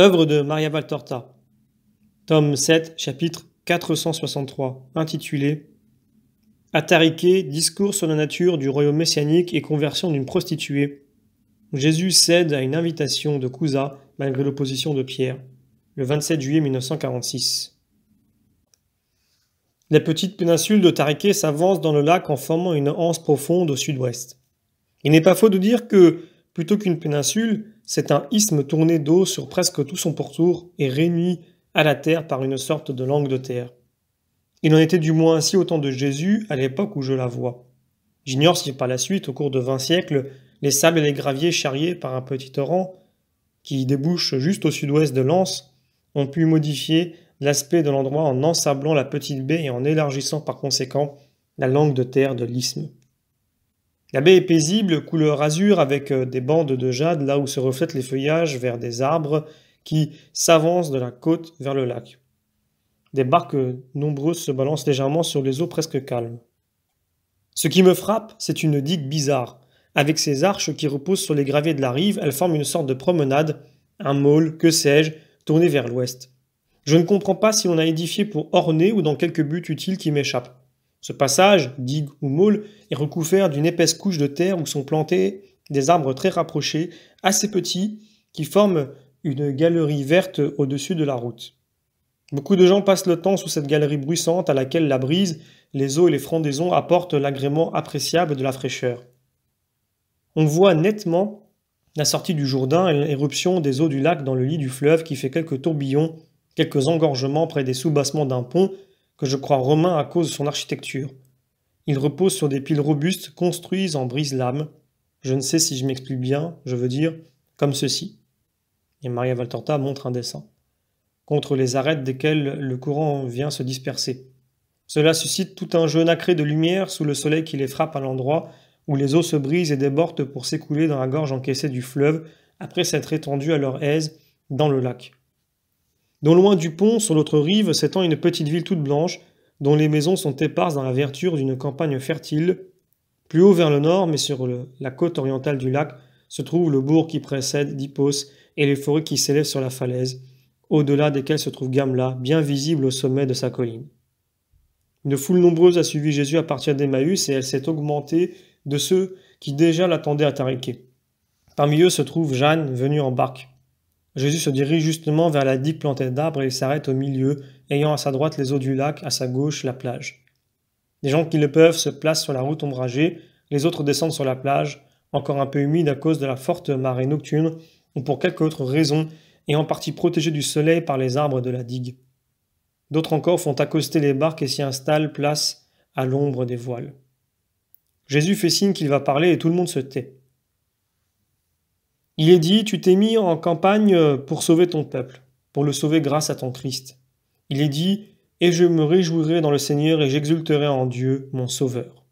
Œuvre de Maria Valtorta. Tome 7, chapitre 463, intitulé Atariqué, discours sur la nature du royaume messianique et conversion d'une prostituée. Jésus cède à une invitation de Cousa malgré l'opposition de Pierre, le 27 juillet 1946. La petite péninsule de Tariqué s'avance dans le lac en formant une anse profonde au sud-ouest. Il n'est pas faux de dire que, plutôt qu'une péninsule, c'est un isthme tourné d'eau sur presque tout son pourtour et réuni à la terre par une sorte de langue de terre. Il en était du moins ainsi au temps de Jésus, à l'époque où je la vois. J'ignore si par la suite, au cours de vingt siècles, les sables et les graviers charriés par un petit torrent, qui débouche juste au sud-ouest de Lens, ont pu modifier l'aspect de l'endroit en ensablant la petite baie et en élargissant par conséquent la langue de terre de l'isthme. La baie est paisible, couleur azur, avec euh, des bandes de jade là où se reflètent les feuillages vers des arbres qui s'avancent de la côte vers le lac. Des barques euh, nombreuses se balancent légèrement sur les eaux presque calmes. Ce qui me frappe, c'est une digue bizarre. Avec ses arches qui reposent sur les graviers de la rive, elle forme une sorte de promenade, un môle, que sais-je, tourné vers l'ouest. Je ne comprends pas si on a édifié pour orner ou dans quelque but utile qui m'échappe. Ce passage, digue ou môle, est recouvert d'une épaisse couche de terre où sont plantés des arbres très rapprochés, assez petits, qui forment une galerie verte au-dessus de la route. Beaucoup de gens passent le temps sous cette galerie bruissante à laquelle la brise, les eaux et les frondaisons apportent l'agrément appréciable de la fraîcheur. On voit nettement la sortie du Jourdain et l'éruption des eaux du lac dans le lit du fleuve qui fait quelques tourbillons, quelques engorgements près des soubassements d'un pont que je crois romain à cause de son architecture. Il repose sur des piles robustes construites en brise lames Je ne sais si je m'explique bien, je veux dire, comme ceci. Et Maria Valtorta montre un dessin. Contre les arêtes desquelles le courant vient se disperser. Cela suscite tout un jeu nacré de lumière sous le soleil qui les frappe à l'endroit où les eaux se brisent et débordent pour s'écouler dans la gorge encaissée du fleuve après s'être étendues à leur aise dans le lac. Non loin du pont, sur l'autre rive, s'étend une petite ville toute blanche, dont les maisons sont éparses dans la verture d'une campagne fertile. Plus haut vers le nord, mais sur la côte orientale du lac, se trouve le bourg qui précède Dipos et les forêts qui s'élèvent sur la falaise, au-delà desquelles se trouve Gamla, bien visible au sommet de sa colline. Une foule nombreuse a suivi Jésus à partir d'Emmaüs et elle s'est augmentée de ceux qui déjà l'attendaient à Tariké. Parmi eux se trouve Jeanne, venue en barque. Jésus se dirige justement vers la digue plantée d'arbres et il s'arrête au milieu, ayant à sa droite les eaux du lac, à sa gauche la plage. Les gens qui le peuvent se placent sur la route ombragée, les autres descendent sur la plage, encore un peu humide à cause de la forte marée nocturne, ou pour quelque autre raison, et en partie protégés du soleil par les arbres de la digue. D'autres encore font accoster les barques et s'y installent, place à l'ombre des voiles. Jésus fait signe qu'il va parler et tout le monde se tait. Il est dit, tu t'es mis en campagne euh, pour sauver ton peuple, pour le sauver grâce à ton Christ. Il est dit, et je me réjouirai dans le Seigneur et j'exulterai en Dieu, mon Sauveur.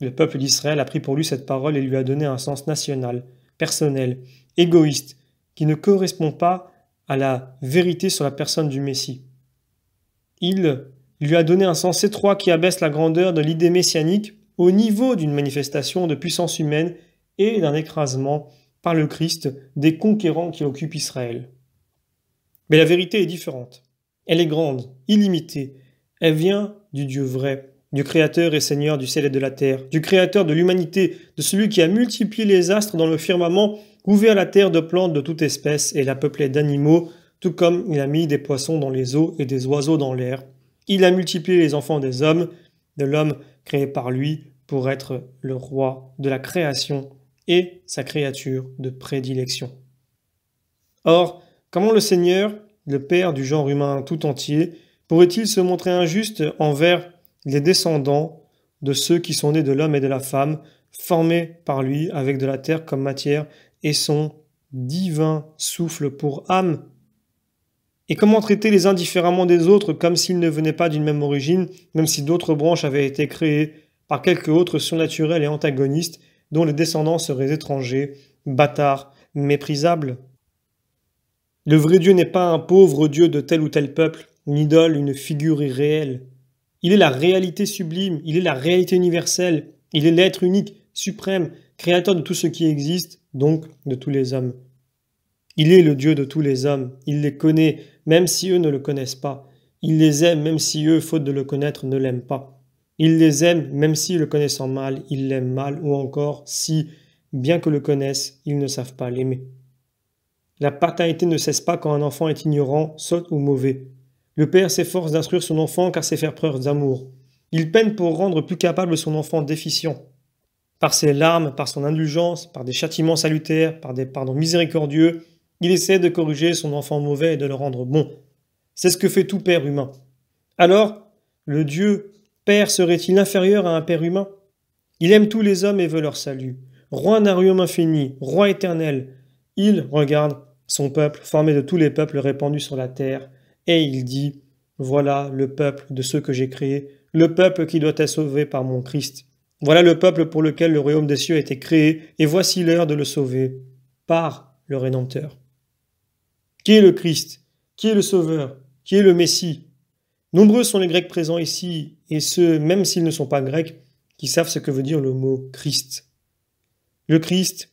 Le peuple d'Israël a pris pour lui cette parole et lui a donné un sens national, personnel, égoïste, qui ne correspond pas à la vérité sur la personne du Messie. Il lui a donné un sens étroit qui abaisse la grandeur de l'idée messianique au niveau d'une manifestation de puissance humaine et d'un écrasement par le Christ des conquérants qui occupent Israël. Mais la vérité est différente. Elle est grande, illimitée. Elle vient du Dieu vrai, du Créateur et Seigneur du ciel et de la terre, du Créateur de l'humanité, de celui qui a multiplié les astres dans le firmament, ouvert la terre de plantes de toute espèce et la peuplée d'animaux, tout comme il a mis des poissons dans les eaux et des oiseaux dans l'air. Il a multiplié les enfants des hommes, de l'homme créé par lui, pour être le roi de la création et sa créature de prédilection. Or, comment le Seigneur, le Père du genre humain tout entier, pourrait-il se montrer injuste envers les descendants de ceux qui sont nés de l'homme et de la femme, formés par lui avec de la terre comme matière et son divin souffle pour âme et comment traiter les uns différemment des autres comme s'ils ne venaient pas d'une même origine, même si d'autres branches avaient été créées par quelque autre surnaturel et antagoniste dont les descendants seraient étrangers, bâtards, méprisables. Le vrai Dieu n'est pas un pauvre Dieu de tel ou tel peuple, une idole, une figure irréelle. Il est la réalité sublime, il est la réalité universelle, il est l'être unique, suprême, créateur de tout ce qui existe, donc de tous les hommes. Il est le Dieu de tous les hommes, il les connaît, même si eux ne le connaissent pas. Il les aime, même si eux, faute de le connaître, ne l'aiment pas. Il les aime même si le connaissant mal, il l'aime mal, ou encore si, bien que le connaissent, ils ne savent pas l'aimer. La paternité ne cesse pas quand un enfant est ignorant, sot ou mauvais. Le père s'efforce d'instruire son enfant car c'est faire preuve d'amour. Il peine pour rendre plus capable son enfant déficient. Par ses larmes, par son indulgence, par des châtiments salutaires, par des pardons miséricordieux, il essaie de corriger son enfant mauvais et de le rendre bon. C'est ce que fait tout père humain. Alors, le Dieu Père serait-il inférieur à un Père humain Il aime tous les hommes et veut leur salut. Roi d'un royaume infini, roi éternel, il regarde son peuple, formé de tous les peuples répandus sur la terre, et il dit, Voilà le peuple de ceux que j'ai créés, le peuple qui doit être sauvé par mon Christ. Voilà le peuple pour lequel le royaume des cieux a été créé, et voici l'heure de le sauver, par le Rédempteur. Qui est le Christ Qui est le Sauveur Qui est le Messie Nombreux sont les Grecs présents ici, et ceux, même s'ils ne sont pas Grecs, qui savent ce que veut dire le mot Christ. Le Christ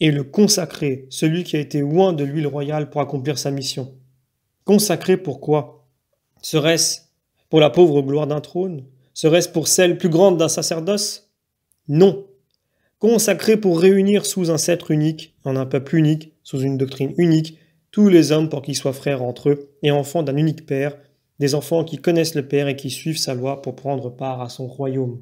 est le consacré, celui qui a été loin de l'huile royale pour accomplir sa mission. Consacré pourquoi Serait-ce pour la pauvre gloire d'un trône Serait-ce pour celle plus grande d'un sacerdoce Non. Consacré pour réunir sous un sceptre unique, en un peuple unique, sous une doctrine unique, tous les hommes pour qu'ils soient frères entre eux et enfants d'un unique Père, des enfants qui connaissent le Père et qui suivent sa loi pour prendre part à son royaume.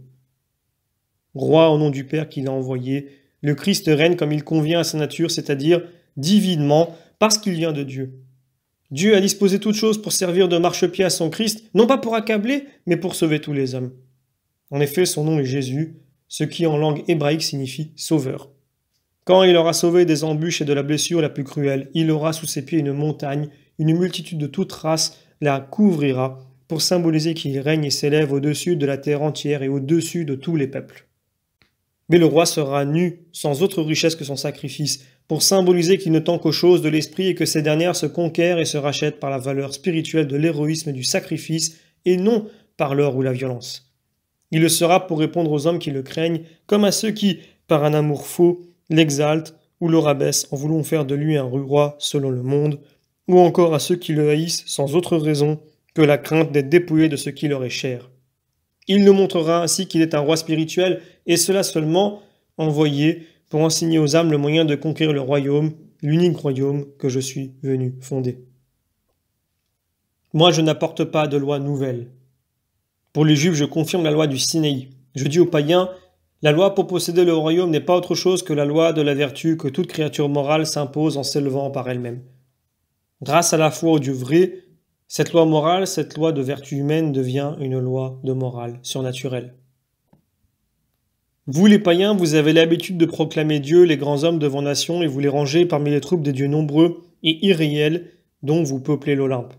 Roi au nom du Père qui l'a envoyé, le Christ règne comme il convient à sa nature, c'est-à-dire divinement, parce qu'il vient de Dieu. Dieu a disposé toutes choses pour servir de marchepied à son Christ, non pas pour accabler, mais pour sauver tous les hommes. En effet, son nom est Jésus, ce qui en langue hébraïque signifie sauveur. Quand il aura sauvé des embûches et de la blessure la plus cruelle, il aura sous ses pieds une montagne, une multitude de toutes races, la couvrira pour symboliser qu'il règne et s'élève au-dessus de la terre entière et au-dessus de tous les peuples. Mais le roi sera nu, sans autre richesse que son sacrifice, pour symboliser qu'il ne tend qu'aux choses de l'esprit et que ces dernières se conquièrent et se rachètent par la valeur spirituelle de l'héroïsme du sacrifice et non par l'or ou la violence. Il le sera pour répondre aux hommes qui le craignent, comme à ceux qui, par un amour faux, l'exaltent ou le rabaissent en voulant faire de lui un roi selon le monde, ou encore à ceux qui le haïssent sans autre raison que la crainte d'être dépouillé de ce qui leur est cher. Il nous montrera ainsi qu'il est un roi spirituel, et cela seulement envoyé pour enseigner aux âmes le moyen de conquérir le royaume, l'unique royaume que je suis venu fonder. Moi, je n'apporte pas de loi nouvelle. Pour les Juifs, je confirme la loi du Sinaï. Je dis aux païens, la loi pour posséder le royaume n'est pas autre chose que la loi de la vertu que toute créature morale s'impose en s'élevant par elle-même. Grâce à la foi au Dieu vrai, cette loi morale, cette loi de vertu humaine devient une loi de morale surnaturelle. Vous les païens, vous avez l'habitude de proclamer Dieu, les grands hommes de vos nations, et vous les rangez parmi les troupes des dieux nombreux et irréels dont vous peuplez l'Olympe.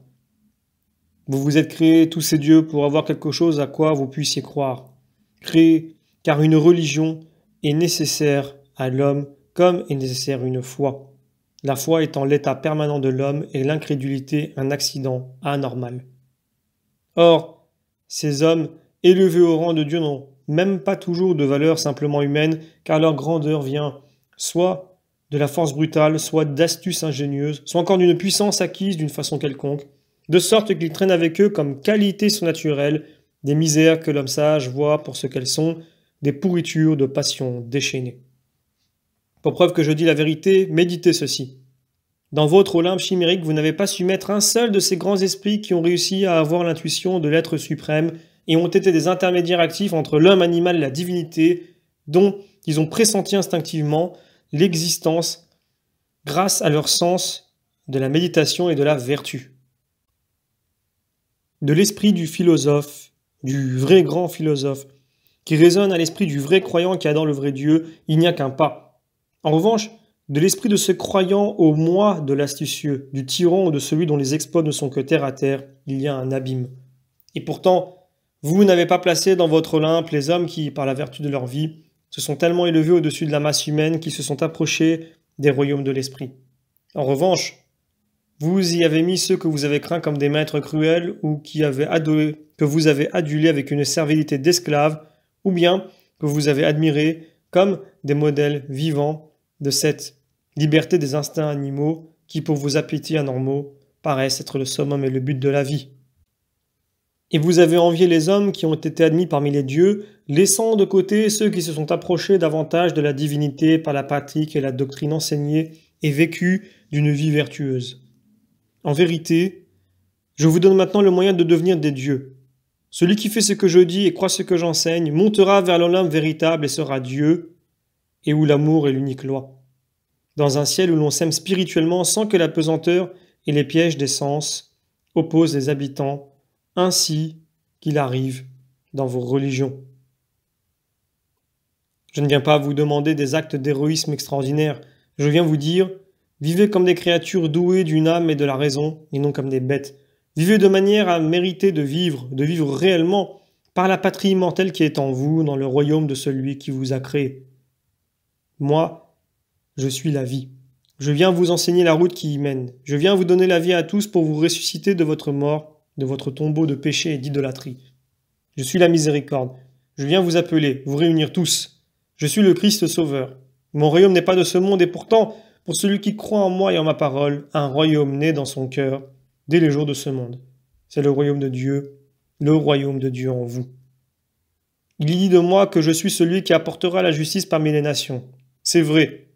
Vous vous êtes créés tous ces dieux pour avoir quelque chose à quoi vous puissiez croire. Créés car une religion est nécessaire à l'homme comme est nécessaire une foi la foi étant l'état permanent de l'homme et l'incrédulité un accident anormal. Or, ces hommes, élevés au rang de Dieu, n'ont même pas toujours de valeur simplement humaine, car leur grandeur vient soit de la force brutale, soit d'astuces ingénieuses, soit encore d'une puissance acquise d'une façon quelconque, de sorte qu'ils traînent avec eux comme qualité surnaturelle des misères que l'homme sage voit pour ce qu'elles sont, des pourritures de passions déchaînées. Pour preuve que je dis la vérité, méditez ceci. Dans votre Olympe chimérique, vous n'avez pas su mettre un seul de ces grands esprits qui ont réussi à avoir l'intuition de l'être suprême et ont été des intermédiaires actifs entre l'homme animal et la divinité, dont ils ont pressenti instinctivement l'existence grâce à leur sens de la méditation et de la vertu. De l'esprit du philosophe, du vrai grand philosophe, qui résonne à l'esprit du vrai croyant qui adore le vrai Dieu, il n'y a qu'un pas. En revanche, de l'esprit de ce croyant au moi de l'astucieux, du tyran ou de celui dont les exploits ne sont que terre à terre, il y a un abîme. Et pourtant, vous n'avez pas placé dans votre Olympe les hommes qui, par la vertu de leur vie, se sont tellement élevés au-dessus de la masse humaine qu'ils se sont approchés des royaumes de l'esprit. En revanche, vous y avez mis ceux que vous avez craints comme des maîtres cruels ou qui avaient que vous avez adulés avec une servilité d'esclave, ou bien que vous avez admirés comme des modèles vivants de cette liberté des instincts animaux qui, pour vos appétits anormaux, paraissent être le summum et le but de la vie. Et vous avez envié les hommes qui ont été admis parmi les dieux, laissant de côté ceux qui se sont approchés davantage de la divinité par la pratique et la doctrine enseignée et vécue d'une vie vertueuse. En vérité, je vous donne maintenant le moyen de devenir des dieux. Celui qui fait ce que je dis et croit ce que j'enseigne montera vers l'Olympe véritable et sera Dieu, et où l'amour est l'unique loi. Dans un ciel où l'on s'aime spirituellement sans que la pesanteur et les pièges des sens opposent les habitants, ainsi qu'il arrive dans vos religions. Je ne viens pas vous demander des actes d'héroïsme extraordinaires, je viens vous dire, vivez comme des créatures douées d'une âme et de la raison, et non comme des bêtes. Vivez de manière à mériter de vivre, de vivre réellement, par la patrie immortelle qui est en vous, dans le royaume de celui qui vous a créé. Moi, je suis la vie. Je viens vous enseigner la route qui y mène. Je viens vous donner la vie à tous pour vous ressusciter de votre mort, de votre tombeau de péché et d'idolâtrie. Je suis la miséricorde. Je viens vous appeler, vous réunir tous. Je suis le Christ Sauveur. Mon royaume n'est pas de ce monde et pourtant, pour celui qui croit en moi et en ma parole, un royaume naît dans son cœur dès les jours de ce monde. C'est le royaume de Dieu, le royaume de Dieu en vous. Il dit de moi que je suis celui qui apportera la justice parmi les nations. C'est vrai.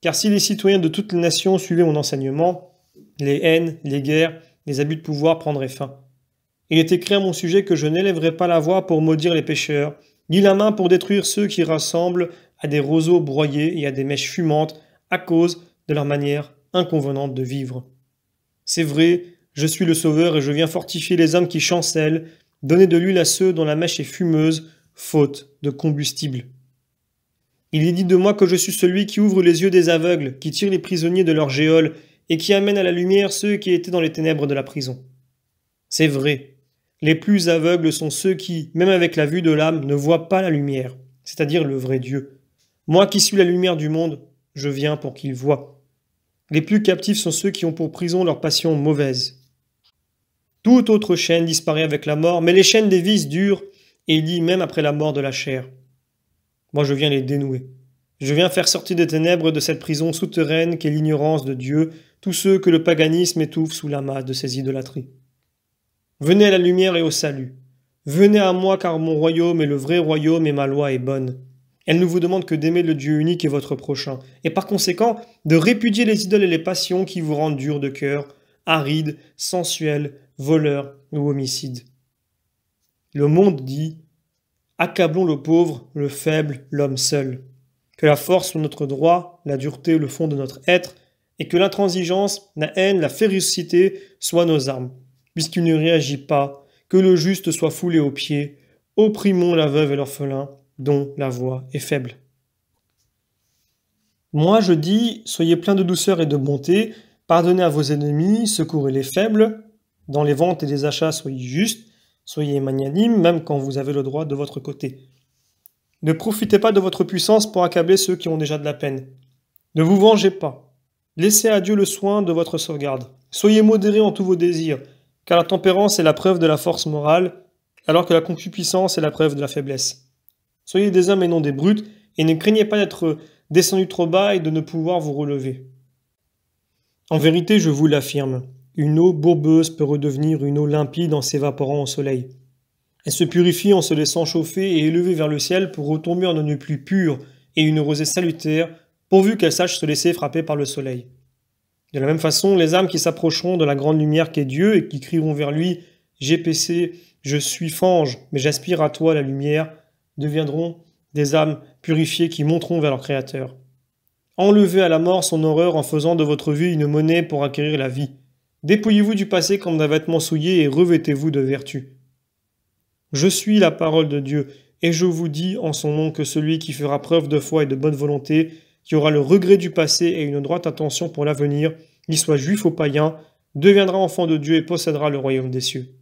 Car si les citoyens de toutes les nations suivaient mon enseignement, les haines, les guerres, les abus de pouvoir prendraient fin. Il est écrit à mon sujet que je n'élèverai pas la voix pour maudire les pécheurs, ni la main pour détruire ceux qui rassemblent à des roseaux broyés et à des mèches fumantes à cause de leur manière inconvenante de vivre. C'est vrai, je suis le sauveur et je viens fortifier les hommes qui chancellent, donner de l'huile à ceux dont la mèche est fumeuse, faute de combustible. Il est dit de moi que je suis celui qui ouvre les yeux des aveugles, qui tire les prisonniers de leur géole, et qui amène à la lumière ceux qui étaient dans les ténèbres de la prison. C'est vrai. Les plus aveugles sont ceux qui, même avec la vue de l'âme, ne voient pas la lumière, c'est-à-dire le vrai Dieu. Moi qui suis la lumière du monde, je viens pour qu'ils voient. Les plus captifs sont ceux qui ont pour prison leur passion mauvaise. Toute autre chaîne disparaît avec la mort, mais les chaînes des vices durent, et il dit même après la mort de la chair. Moi, je viens les dénouer. Je viens faire sortir des ténèbres de cette prison souterraine qu'est l'ignorance de Dieu, tous ceux que le paganisme étouffe sous la masse de ses idolâtries. Venez à la lumière et au salut. Venez à moi car mon royaume est le vrai royaume et ma loi est bonne. Elle ne vous demande que d'aimer le Dieu unique et votre prochain, et par conséquent de répudier les idoles et les passions qui vous rendent durs de cœur, arides, sensuels, voleurs ou homicides. Le monde dit Accablons le pauvre, le faible, l'homme seul. Que la force soit notre droit, la dureté le fond de notre être, et que l'intransigeance, la haine, la férocité soient nos armes, puisqu'il ne réagit pas, que le juste soit foulé aux pieds, opprimons la veuve et l'orphelin, dont la voix est faible. Moi je dis, soyez plein de douceur et de bonté, pardonnez à vos ennemis, secourez les faibles, dans les ventes et les achats soyez justes, Soyez magnanime même quand vous avez le droit de votre côté. Ne profitez pas de votre puissance pour accabler ceux qui ont déjà de la peine. Ne vous vengez pas. Laissez à Dieu le soin de votre sauvegarde. Soyez modérés en tous vos désirs, car la tempérance est la preuve de la force morale, alors que la concupiscence est la preuve de la faiblesse. Soyez des hommes et non des brutes, et ne craignez pas d'être descendus trop bas et de ne pouvoir vous relever. En vérité, je vous l'affirme, une eau bourbeuse peut redevenir une eau limpide en s'évaporant au soleil. Elle se purifie en se laissant chauffer et élever vers le ciel pour retomber en une plus pure et une rosée salutaire, pourvu qu'elle sache se laisser frapper par le soleil. De la même façon, les âmes qui s'approcheront de la grande lumière qu'est Dieu et qui crieront vers lui J'ai péché, je suis fange, mais j'aspire à toi la lumière, deviendront des âmes purifiées qui monteront vers leur Créateur. Enlevez à la mort son horreur en faisant de votre vie une monnaie pour acquérir la vie. Dépouillez-vous du passé comme d'un vêtement souillé et revêtez-vous de vertu. Je suis la parole de Dieu, et je vous dis en son nom que celui qui fera preuve de foi et de bonne volonté, qui aura le regret du passé et une droite attention pour l'avenir, qu'il soit juif ou païen, deviendra enfant de Dieu et possédera le royaume des cieux.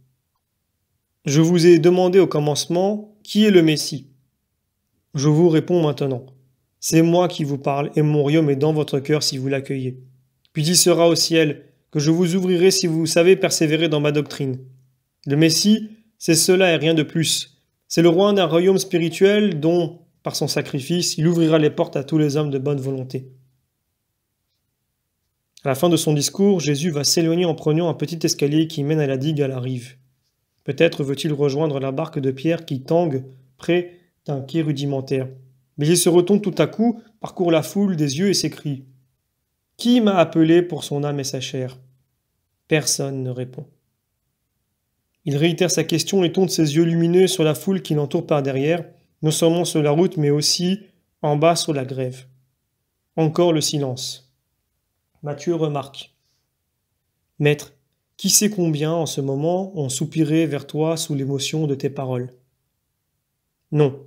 Je vous ai demandé au commencement qui est le Messie. Je vous réponds maintenant. C'est moi qui vous parle, et mon royaume est dans votre cœur si vous l'accueillez. Puis il sera au ciel, je vous ouvrirai si vous savez persévérer dans ma doctrine. Le Messie, c'est cela et rien de plus. C'est le roi d'un royaume spirituel dont, par son sacrifice, il ouvrira les portes à tous les hommes de bonne volonté. À la fin de son discours, Jésus va s'éloigner en prenant un petit escalier qui mène à la digue à la rive. Peut-être veut-il rejoindre la barque de pierre qui tangue près d'un quai rudimentaire. Mais il se retombe tout à coup, parcourt la foule des yeux et s'écrie Qui m'a appelé pour son âme et sa chair Personne ne répond. Il réitère sa question et tourne ses yeux lumineux sur la foule qui l'entoure par derrière, non seulement sur la route, mais aussi en bas sur la grève. Encore le silence. Mathieu remarque. Maître, qui sait combien en ce moment ont soupiré vers toi sous l'émotion de tes paroles Non.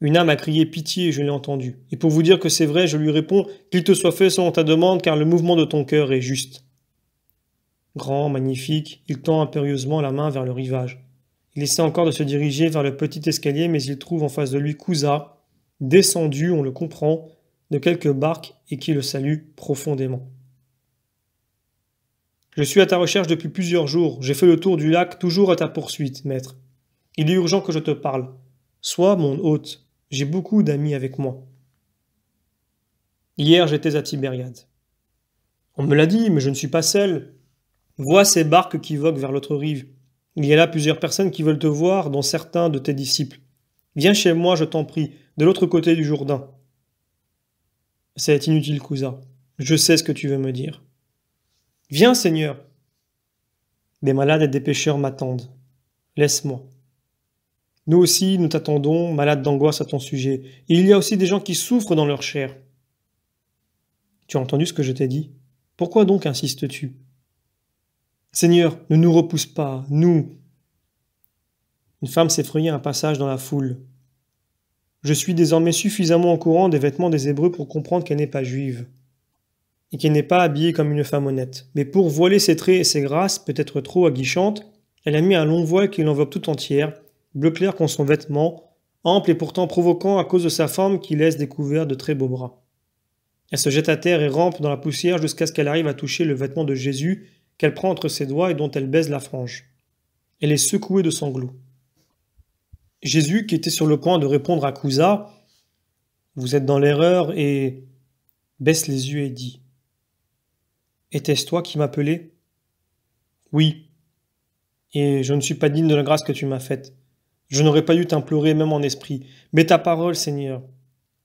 Une âme a crié pitié, et je l'ai entendu. Et pour vous dire que c'est vrai, je lui réponds qu'il te soit fait selon ta demande, car le mouvement de ton cœur est juste. Grand, magnifique, il tend impérieusement la main vers le rivage. Il essaie encore de se diriger vers le petit escalier, mais il trouve en face de lui Cousa, descendu, on le comprend, de quelques barques et qui le salue profondément. Je suis à ta recherche depuis plusieurs jours, j'ai fait le tour du lac, toujours à ta poursuite, maître. Il est urgent que je te parle. Sois mon hôte, j'ai beaucoup d'amis avec moi. Hier j'étais à Tibériade. On me l'a dit, mais je ne suis pas seul. Vois ces barques qui voguent vers l'autre rive. Il y a là plusieurs personnes qui veulent te voir, dont certains de tes disciples. Viens chez moi, je t'en prie, de l'autre côté du Jourdain. C'est inutile, Cousin. Je sais ce que tu veux me dire. Viens, Seigneur. Des malades et des pécheurs m'attendent. Laisse-moi. Nous aussi, nous t'attendons, malades d'angoisse à ton sujet. il y a aussi des gens qui souffrent dans leur chair. Tu as entendu ce que je t'ai dit Pourquoi donc insistes-tu Seigneur, ne nous repousse pas, nous. Une femme s'effrayait un passage dans la foule. Je suis désormais suffisamment au courant des vêtements des Hébreux pour comprendre qu'elle n'est pas juive, et qu'elle n'est pas habillée comme une femme honnête. Mais pour voiler ses traits et ses grâces, peut-être trop aguichantes, elle a mis un long voile qui l'enveloppe tout entière, bleu clair comme son vêtement, ample et pourtant provoquant à cause de sa forme qui laisse découvert de très beaux bras. Elle se jette à terre et rampe dans la poussière jusqu'à ce qu'elle arrive à toucher le vêtement de Jésus qu'elle prend entre ses doigts et dont elle baise la frange. Elle est secouée de sanglots. Jésus, qui était sur le point de répondre à Cousa, Vous êtes dans l'erreur, et baisse les yeux et dit Était-ce toi qui m'appelais Oui, et je ne suis pas digne de la grâce que tu m'as faite. Je n'aurais pas dû t'implorer même en esprit, mais ta parole, Seigneur.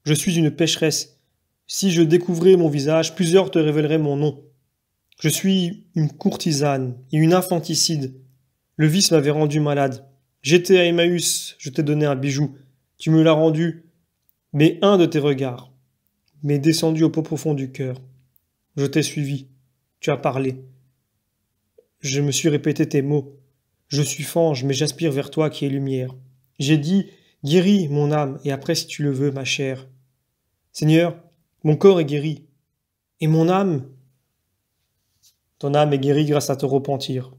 Je suis une pécheresse. Si je découvrais mon visage, plusieurs te révéleraient mon nom. Je suis une courtisane et une infanticide. Le vice m'avait rendu malade. J'étais à Emmaüs, je t'ai donné un bijou. Tu me l'as rendu, mais un de tes regards m'est descendu au pot profond du cœur. Je t'ai suivi. Tu as parlé. Je me suis répété tes mots. Je suis fange, mais j'aspire vers toi qui es lumière. J'ai dit, guéris mon âme, et après, si tu le veux, ma chère. Seigneur, mon corps est guéri, et mon âme ton âme est guérie grâce à te repentir.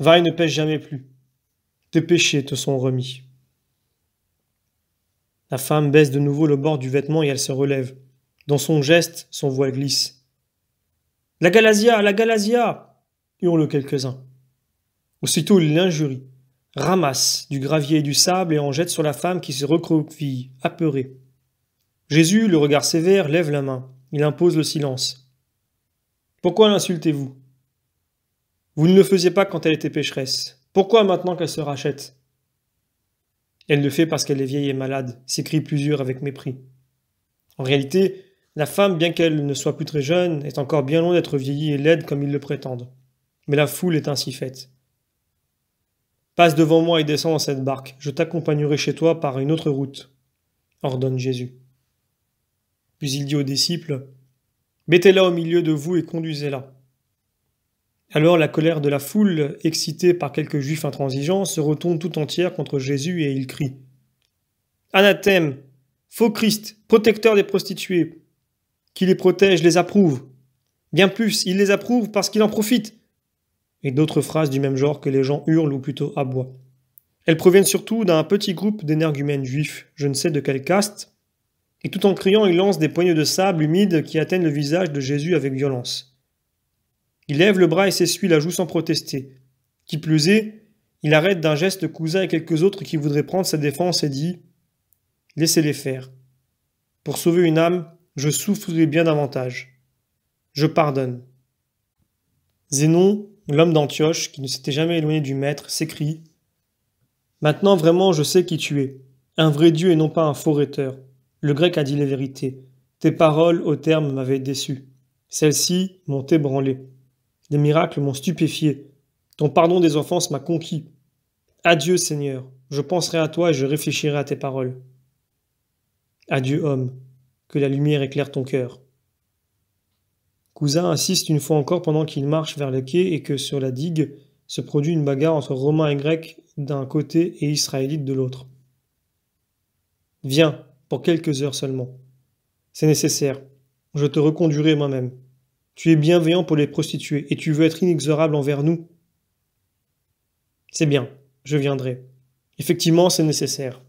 Va et ne pêche jamais plus. Tes péchés te sont remis. La femme baisse de nouveau le bord du vêtement et elle se relève. Dans son geste, son voile glisse. La Galasia, la Galasia hurlent quelques-uns. Aussitôt, il l'injurie, ramasse du gravier et du sable et en jette sur la femme qui se recroqueville, apeurée. Jésus, le regard sévère, lève la main. Il impose le silence. Pourquoi l'insultez-vous vous ne le faisiez pas quand elle était pécheresse. Pourquoi maintenant qu'elle se rachète Elle le fait parce qu'elle est vieille et malade, s'écrient plusieurs avec mépris. En réalité, la femme, bien qu'elle ne soit plus très jeune, est encore bien loin d'être vieillie et laide comme ils le prétendent. Mais la foule est ainsi faite. Passe devant moi et descends dans cette barque, je t'accompagnerai chez toi par une autre route, ordonne Jésus. Puis il dit aux disciples, Mettez-la au milieu de vous et conduisez-la. Alors la colère de la foule, excitée par quelques juifs intransigeants, se retourne tout entière contre Jésus et il crie Anathème, faux Christ, protecteur des prostituées, qui les protège, les approuve. Bien plus, il les approuve parce qu'il en profite. Et d'autres phrases du même genre que les gens hurlent ou plutôt aboient. Elles proviennent surtout d'un petit groupe d'énergumènes juifs, je ne sais de quelle caste, et tout en criant, ils lancent des poignées de sable humide qui atteignent le visage de Jésus avec violence. Il lève le bras et s'essuie la joue sans protester. Qui plus il arrête d'un geste Cousin et quelques autres qui voudraient prendre sa défense et dit Laissez-les faire. Pour sauver une âme, je souffrirai bien davantage. Je pardonne. Zénon, l'homme d'Antioche, qui ne s'était jamais éloigné du maître, s'écrie Maintenant vraiment je sais qui tu es, un vrai Dieu et non pas un faux Le grec a dit la vérité. Tes paroles, au terme, m'avaient déçu. Celles-ci m'ont ébranlé. Les miracles m'ont stupéfié. Ton pardon des offenses m'a conquis. Adieu, Seigneur. Je penserai à toi et je réfléchirai à tes paroles. Adieu, homme. Que la lumière éclaire ton cœur. Cousin insiste une fois encore pendant qu'il marche vers le quai et que sur la digue se produit une bagarre entre Romains et Grecs d'un côté et Israélites de l'autre. Viens, pour quelques heures seulement. C'est nécessaire. Je te reconduirai moi-même. Tu es bienveillant pour les prostituées et tu veux être inexorable envers nous. C'est bien, je viendrai. Effectivement, c'est nécessaire.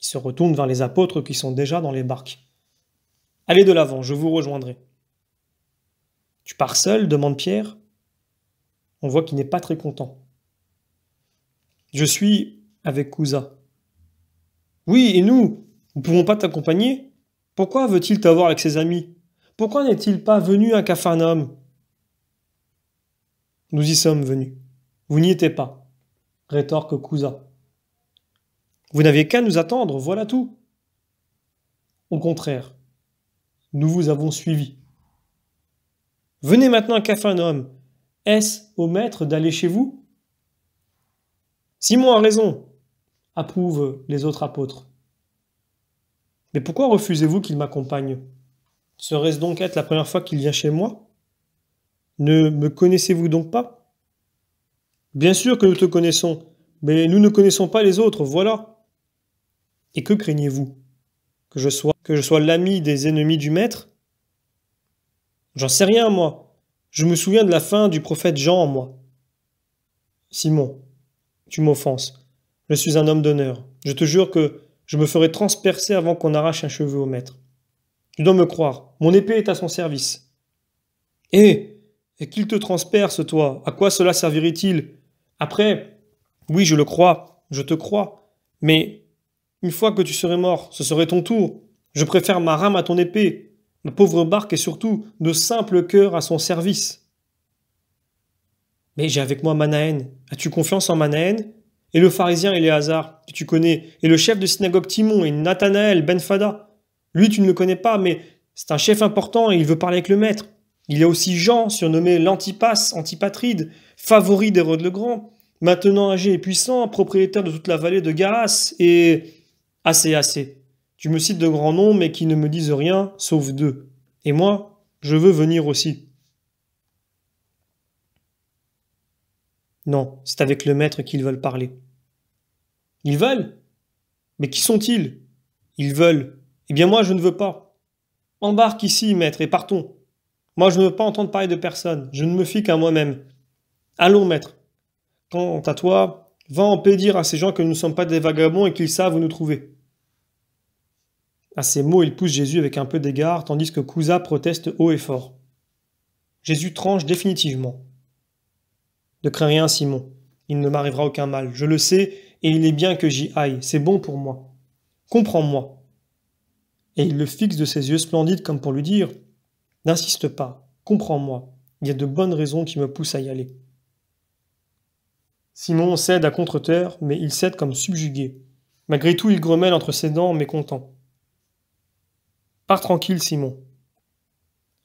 Il se retourne vers les apôtres qui sont déjà dans les barques. Allez de l'avant, je vous rejoindrai. Tu pars seul demande Pierre. On voit qu'il n'est pas très content. Je suis avec Cousa. Oui, et nous Nous ne pouvons pas t'accompagner Pourquoi veut-il t'avoir avec ses amis pourquoi n'est-il pas venu à Capharnaüm Nous y sommes venus. Vous n'y étiez pas, rétorque Cousa. Vous n'aviez qu'à nous attendre, voilà tout. Au contraire, nous vous avons suivi. Venez maintenant à Capharnaüm. Est-ce au maître d'aller chez vous Simon a raison, approuvent les autres apôtres. Mais pourquoi refusez-vous qu'il m'accompagne Serait-ce donc être la première fois qu'il vient chez moi Ne me connaissez-vous donc pas Bien sûr que nous te connaissons, mais nous ne connaissons pas les autres, voilà. Et que craignez-vous Que je sois, l'ami des ennemis du maître J'en sais rien, moi. Je me souviens de la fin du prophète Jean, moi. Simon, tu m'offenses. Je suis un homme d'honneur. Je te jure que je me ferai transpercer avant qu'on arrache un cheveu au maître. Tu dois me croire, mon épée est à son service. et eh, Et qu'il te transperce, toi À quoi cela servirait-il Après, oui, je le crois, je te crois, mais une fois que tu serais mort, ce serait ton tour. Je préfère ma rame à ton épée, ma pauvre barque et surtout de simples cœurs à son service. Mais j'ai avec moi Manaen. As-tu confiance en Manaen Et le pharisien Éléazar, que tu connais, et le chef de synagogue Timon, et Nathanaël Benfada ?» Lui, tu ne le connais pas, mais c'est un chef important et il veut parler avec le maître. Il y a aussi Jean, surnommé l'Antipas, Antipatride, favori d'Hérode le Grand, maintenant âgé et puissant, propriétaire de toute la vallée de Garas, et... Assez, assez. Tu me cites de grands noms, mais qui ne me disent rien, sauf deux. Et moi, je veux venir aussi. Non, c'est avec le maître qu'ils veulent parler. Ils veulent Mais qui sont-ils Ils veulent eh bien moi, je ne veux pas. Embarque ici, maître, et partons. Moi, je ne veux pas entendre parler de personne. Je ne me fie qu'à moi-même. Allons, maître. Quant à toi, va en paix dire à ces gens que nous ne sommes pas des vagabonds et qu'ils savent où nous trouver. À ces mots, il pousse Jésus avec un peu d'égard, tandis que Cousa proteste haut et fort. Jésus tranche définitivement. Ne crains rien, Simon. Il ne m'arrivera aucun mal. Je le sais, et il est bien que j'y aille. C'est bon pour moi. Comprends-moi et il le fixe de ses yeux splendides comme pour lui dire N'insiste pas, comprends-moi, il y a de bonnes raisons qui me poussent à y aller. Simon cède à contre-terre, mais il cède comme subjugué. Malgré tout, il grommelle entre ses dents, mécontent. « Pars tranquille, Simon.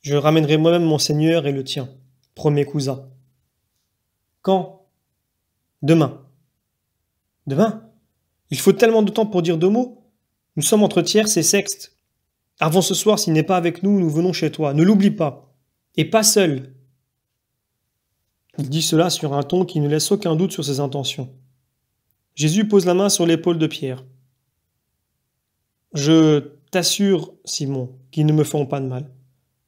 Je ramènerai moi-même mon seigneur et le tien, premier Cousin. Quand Demain. Demain Il faut tellement de temps pour dire deux mots. Nous sommes entre tiers et sextes. Avant ce soir, s'il n'est pas avec nous, nous venons chez toi. Ne l'oublie pas. Et pas seul. Il dit cela sur un ton qui ne laisse aucun doute sur ses intentions. Jésus pose la main sur l'épaule de Pierre. Je t'assure, Simon, qu'ils ne me feront pas de mal.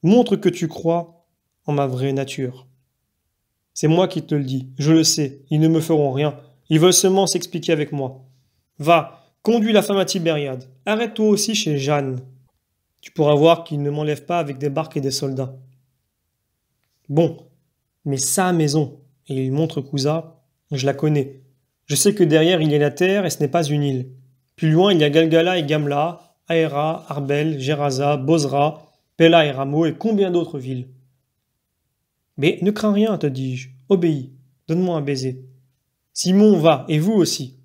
Montre que tu crois en ma vraie nature. C'est moi qui te le dis, je le sais, ils ne me feront rien. Ils veulent seulement s'expliquer avec moi. Va, conduis la femme à Tibériade. Arrête-toi aussi chez Jeanne, tu pourras voir qu'il ne m'enlève pas avec des barques et des soldats. Bon, mais sa maison, et il montre Cousa, je la connais. Je sais que derrière il y a la terre et ce n'est pas une île. Plus loin il y a Galgala et Gamla, Aéra, Arbel, Gerasa, Bozra, Pella et Rameau et combien d'autres villes. Mais ne crains rien, te dis-je, obéis, donne-moi un baiser. Simon va, et vous aussi.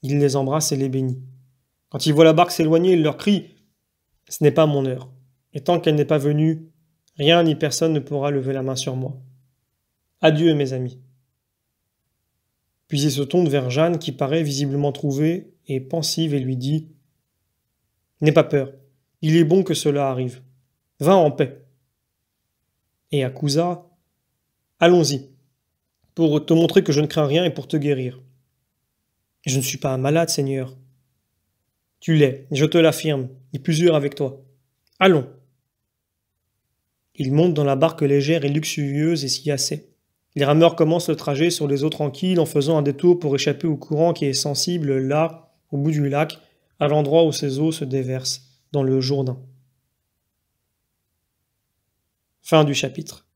Il les embrasse et les bénit. Quand il voit la barque s'éloigner, il leur crie ce n'est pas mon heure, et tant qu'elle n'est pas venue, rien ni personne ne pourra lever la main sur moi. Adieu, mes amis. Puis il se tourne vers Jeanne qui paraît visiblement trouvée et pensive et lui dit N'aie pas peur, il est bon que cela arrive. Va en paix. Et à Cousa, Allons-y, pour te montrer que je ne crains rien et pour te guérir. Je ne suis pas un malade, Seigneur, tu l'es, je te l'affirme, et plusieurs avec toi. Allons. Il monte dans la barque légère et luxueuse et s'y assaient. Les rameurs commencent le trajet sur les eaux tranquilles en faisant un détour pour échapper au courant qui est sensible là, au bout du lac, à l'endroit où ces eaux se déversent, dans le Jourdain. Fin du chapitre.